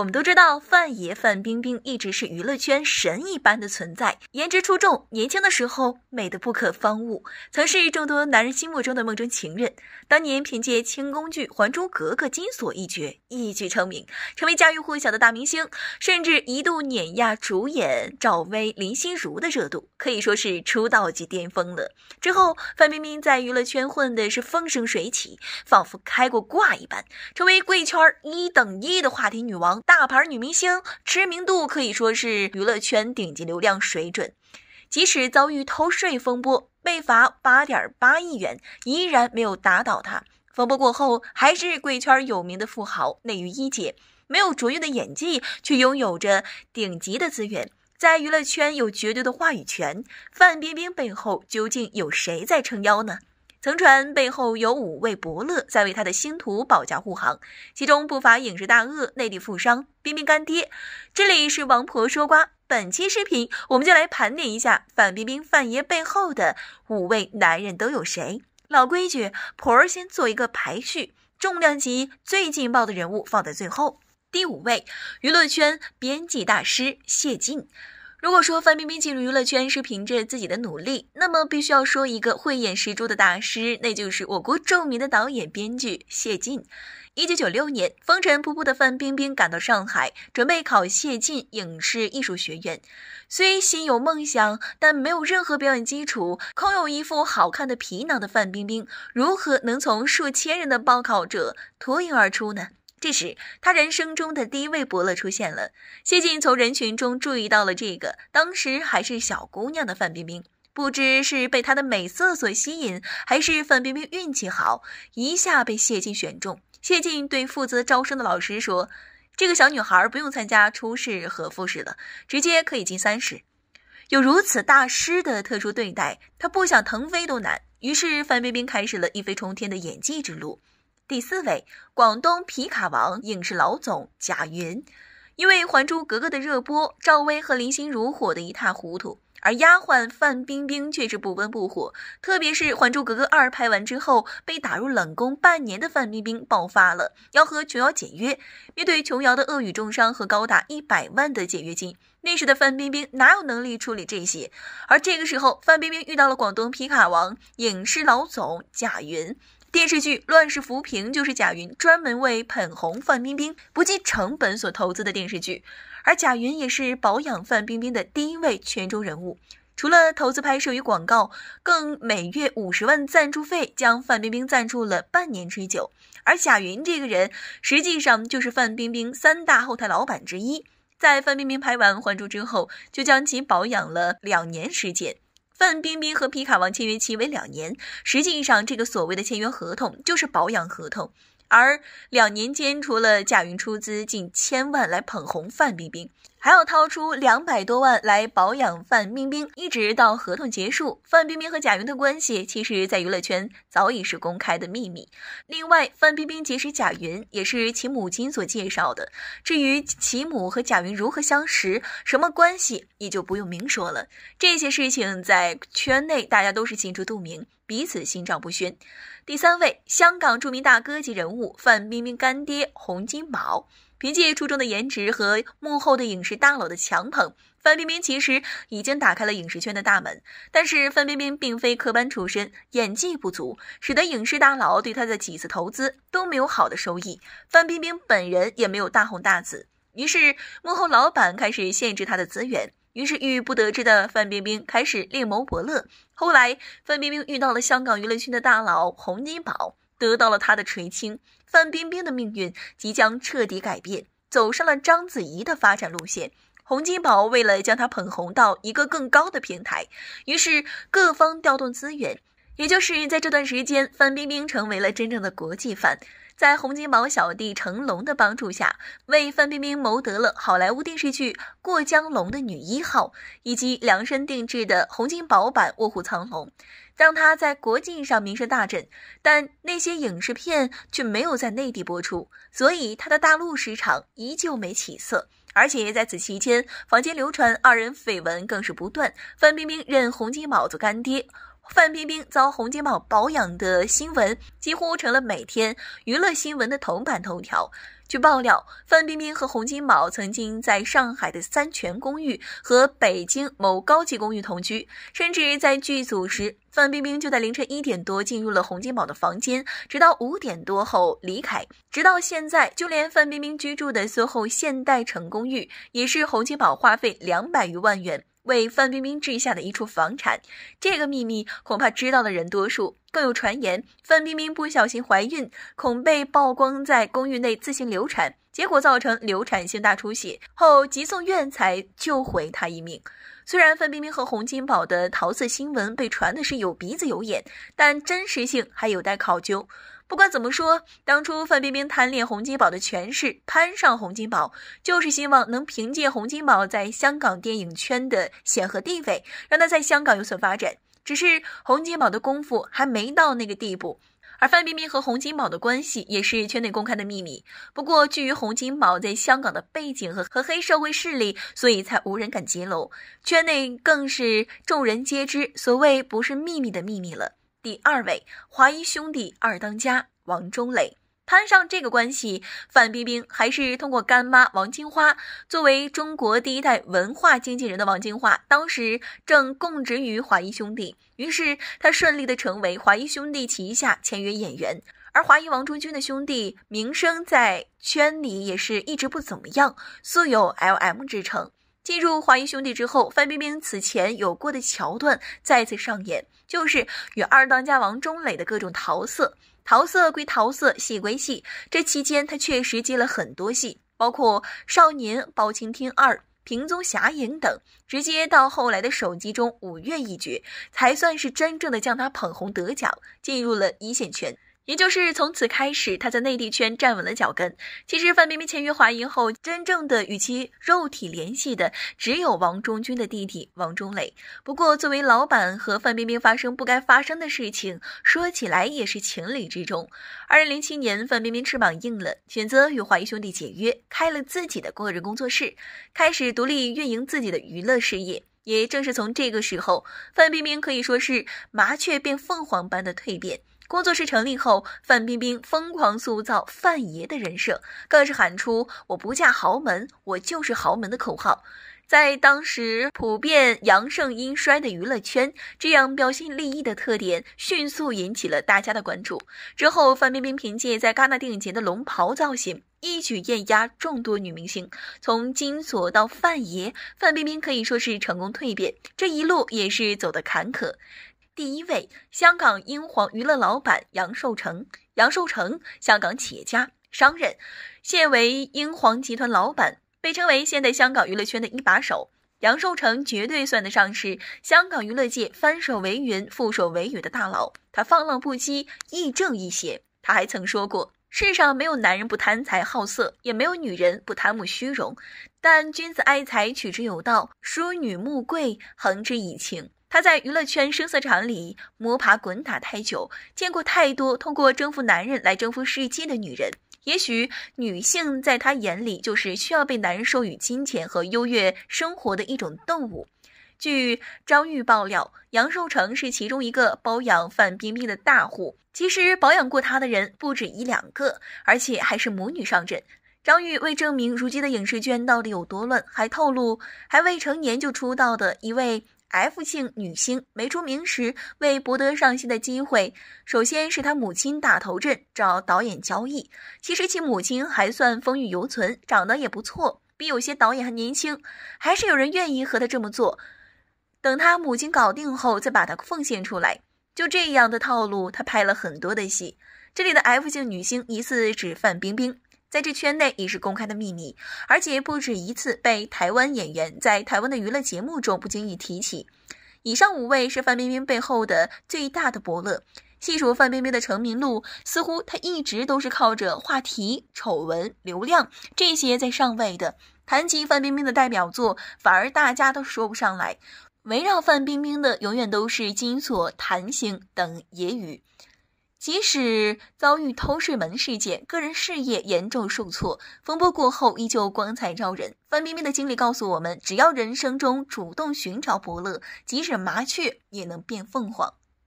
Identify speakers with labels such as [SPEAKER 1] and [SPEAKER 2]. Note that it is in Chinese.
[SPEAKER 1] 我们都知道，范爷范冰冰一直是娱乐圈神一般的存在，颜值出众，年轻的时候美的不可方物，曾是众多男人心目中的梦中情人。当年凭借轻功剧《还珠格格》金锁一角一举成名，成为家喻户晓的大明星，甚至一度碾压主演赵薇、林心如的热度，可以说是出道即巅峰了。之后，范冰冰在娱乐圈混的是风生水起，仿佛开过挂一般，成为贵圈一等一的话题女王。大牌女明星，知名度可以说是娱乐圈顶级流量水准。即使遭遇偷税风波，被罚八点八亿元，依然没有打倒她。风波过后，还是贵圈有名的富豪，内娱一姐。没有卓越的演技，却拥有着顶级的资源，在娱乐圈有绝对的话语权。范冰冰背后究竟有谁在撑腰呢？曾传背后有五位伯乐在为他的星途保驾护航，其中不乏影视大鳄、内地富商、冰冰干爹。这里是王婆说瓜，本期视频我们就来盘点一下范冰冰、范爷背后的五位男人都有谁。老规矩，婆儿先做一个排序，重量级最劲爆的人物放在最后。第五位，娱乐圈编辑大师谢晋。如果说范冰冰进入娱乐圈是凭着自己的努力，那么必须要说一个慧眼识珠的大师，那就是我国著名的导演、编剧谢晋。一九九六年，风尘仆仆的范冰冰赶到上海，准备考谢晋影视艺术学院。虽心有梦想，但没有任何表演基础，空有一副好看的皮囊的范冰冰，如何能从数千人的报考者脱颖而出呢？这时，他人生中的第一位伯乐出现了。谢晋从人群中注意到了这个当时还是小姑娘的范冰冰，不知是被她的美色所吸引，还是范冰冰运气好，一下被谢晋选中。谢晋对负责招生的老师说：“这个小女孩不用参加初试和复试了，直接可以进三试。”有如此大师的特殊对待，她不想腾飞都难。于是，范冰冰开始了一飞冲天的演技之路。第四位，广东皮卡王影视老总贾云，因为《还珠格格》的热播，赵薇和林心如火得一塌糊涂，而丫鬟范冰冰却是不温不火。特别是《还珠格格二》拍完之后，被打入冷宫半年的范冰冰爆发了，要和琼瑶解约。面对琼瑶的恶语重伤和高达一百万的解约金，那时的范冰冰哪有能力处理这些？而这个时候，范冰冰遇到了广东皮卡王影视老总贾云。电视剧《乱世浮萍》就是贾云专门为捧红范冰冰不计成本所投资的电视剧，而贾云也是保养范冰冰的第一位圈中人物。除了投资拍摄与广告，更每月五十万赞助费将范冰冰赞助了半年之久。而贾云这个人实际上就是范冰冰三大后台老板之一，在范冰冰拍完《还珠》之后，就将其保养了两年时间。范冰冰和皮卡王签约期为两年，实际上这个所谓的签约合同就是保养合同。而两年间，除了贾云出资近千万来捧红范冰冰，还要掏出两百多万来保养范冰冰，一直到合同结束，范冰冰和贾云的关系，其实，在娱乐圈早已是公开的秘密。另外，范冰冰结识贾云也是其母亲所介绍的。至于其母和贾云如何相识、什么关系，也就不用明说了。这些事情在圈内，大家都是心知肚明，彼此心照不宣。第三位，香港著名大哥级人物范冰冰干爹洪金宝，凭借出众的颜值和幕后的影视大佬的强捧，范冰冰其实已经打开了影视圈的大门。但是范冰冰并非科班出身，演技不足，使得影视大佬对她的几次投资都没有好的收益。范冰冰本人也没有大红大紫，于是幕后老板开始限制她的资源。于是郁郁不得志的范冰冰开始另谋伯乐。后来，范冰冰遇到了香港娱乐圈的大佬洪金宝，得到了他的垂青。范冰冰的命运即将彻底改变，走上了章子怡的发展路线。洪金宝为了将她捧红到一个更高的平台，于是各方调动资源。也就是在这段时间，范冰冰成为了真正的国际范。在洪金宝小弟成龙的帮助下，为范冰冰谋得了好莱坞电视剧《过江龙》的女一号，以及量身定制的洪金宝版《卧虎藏龙》，让她在国际上名声大振。但那些影视片却没有在内地播出，所以她的大陆市场依旧没起色。而且在此期间，坊间流传二人绯闻更是不断。范冰冰认洪金宝做干爹。范冰冰遭洪金宝保养的新闻几乎成了每天娱乐新闻的头版头条。据爆料，范冰冰和洪金宝曾经在上海的三全公寓和北京某高级公寓同居，甚至在剧组时，范冰冰就在凌晨一点多进入了洪金宝的房间，直到五点多后离开。直到现在，就连范冰冰居住的 h 后现代城公寓也是洪金宝花费两百余万元。为范冰冰置下的一处房产，这个秘密恐怕知道的人多数。更有传言，范冰冰不小心怀孕，恐被曝光在公寓内自行流产，结果造成流产性大出血，后急送院才救回她一命。虽然范冰冰和洪金宝的桃色新闻被传的是有鼻子有眼，但真实性还有待考究。不管怎么说，当初范冰冰贪恋洪金宝的权势，攀上洪金宝，就是希望能凭借洪金宝在香港电影圈的显赫地位，让他在香港有所发展。只是洪金宝的功夫还没到那个地步，而范冰冰和洪金宝的关系也是圈内公开的秘密。不过，基于洪金宝在香港的背景和和黑社会势力，所以才无人敢揭露。圈内更是众人皆知，所谓不是秘密的秘密了。第二位，华谊兄弟二当家王中磊，摊上这个关系，范冰冰还是通过干妈王金花，作为中国第一代文化经纪人的王金花，当时正供职于华谊兄弟，于是她顺利的成为华谊兄弟旗下签约演员。而华谊王中军的兄弟名声在圈里也是一直不怎么样，素有 “LM” 之称。进入华谊兄弟之后，范冰冰此前有过的桥段再次上演，就是与二当家王中磊的各种桃色。桃色归桃色，戏归戏。这期间，他确实接了很多戏，包括《少年包青天二》《平宗侠影》等，直接到后来的首集中《五岳一绝》，才算是真正的将他捧红、得奖，进入了一线圈。也就是从此开始，他在内地圈站稳了脚跟。其实，范冰冰签约华谊后，真正的与其肉体联系的只有王中军的弟弟王中磊。不过，作为老板和范冰冰发生不该发生的事情，说起来也是情理之中。二零零七年，范冰冰翅膀硬了，选择与华谊兄弟解约，开了自己的个人工作室，开始独立运营自己的娱乐事业。也正是从这个时候，范冰冰可以说是麻雀变凤凰般的蜕变。工作室成立后，范冰冰疯狂塑造“范爷”的人设，更是喊出“我不嫁豪门，我就是豪门”的口号。在当时普遍阳盛阴衰的娱乐圈，这样标新立异的特点迅速引起了大家的关注。之后，范冰冰凭借在戛纳电影节的龙袍造型，一举艳压众多女明星。从金锁到范爷，范冰冰可以说是成功蜕变，这一路也是走得坎坷。第一位香港英皇娱乐老板杨受成，杨受成，香港企业家、商人，现为英皇集团老板，被称为现代香港娱乐圈的一把手。杨受成绝对算得上是香港娱乐界翻手为云、覆手为雨的大佬。他放浪不羁，亦正亦邪。他还曾说过：“世上没有男人不贪财好色，也没有女人不贪慕虚荣。但君子爱财，取之有道；淑女慕贵，恒之以情。”他在娱乐圈声色场里摸爬滚打太久，见过太多通过征服男人来征服世界的女人。也许女性在他眼里就是需要被男人授予金钱和优越生活的一种动物。据张玉爆料，杨受成是其中一个包养范冰冰的大户。其实保养过她的人不止一两个，而且还是母女上阵。张玉为证明如今的影视圈到底有多乱，还透露还未成年就出道的一位。F 姓女星没出名时，为博得上戏的机会，首先是她母亲打头阵找导演交易。其实其母亲还算风韵犹存，长得也不错，比有些导演还年轻，还是有人愿意和她这么做。等他母亲搞定后，再把他奉献出来。就这样的套路，他拍了很多的戏。这里的 F 姓女星疑似指范冰冰。在这圈内已是公开的秘密，而且不止一次被台湾演员在台湾的娱乐节目中不经意提起。以上五位是范冰冰背后的最大的伯乐。细数范冰冰的成名路，似乎她一直都是靠着话题、丑闻、流量这些在上位的。谈及范冰冰的代表作，反而大家都说不上来。围绕范冰冰的永远都是金锁、谭星等野语。即使遭遇偷税门事件，个人事业严重受挫，风波过后依旧光彩照人。范冰冰的经历告诉我们：只要人生中主动寻找伯乐，即使麻雀也能变凤凰。